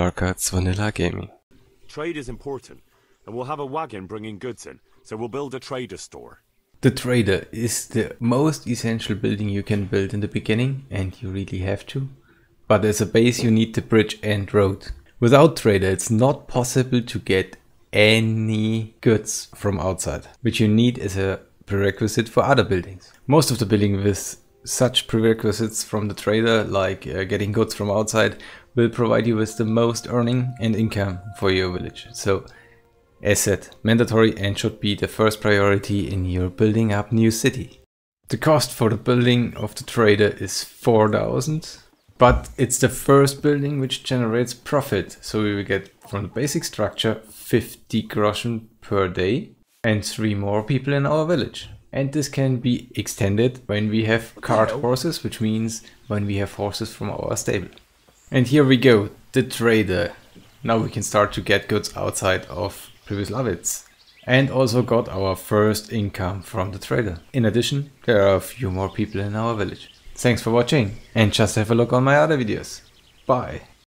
Lorcats Vanilla Gaming. Trade is important, and we'll have a wagon bringing goods in, so we'll build a trader store. The trader is the most essential building you can build in the beginning, and you really have to. But as a base you need the bridge and road. Without trader it's not possible to get any goods from outside, which you need as a prerequisite for other buildings. Most of the building with such prerequisites from the trader, like uh, getting goods from outside, will provide you with the most earning and income for your village. So, as said, mandatory and should be the first priority in your building up new city. The cost for the building of the trader is 4000, but it's the first building which generates profit. So we will get from the basic structure 50 groschen per day and three more people in our village. And this can be extended when we have card horses, which means when we have horses from our stable. And here we go, the trader. Now we can start to get goods outside of previous Pribislavitz. And also got our first income from the trader. In addition, there are a few more people in our village. Thanks for watching and just have a look on my other videos. Bye!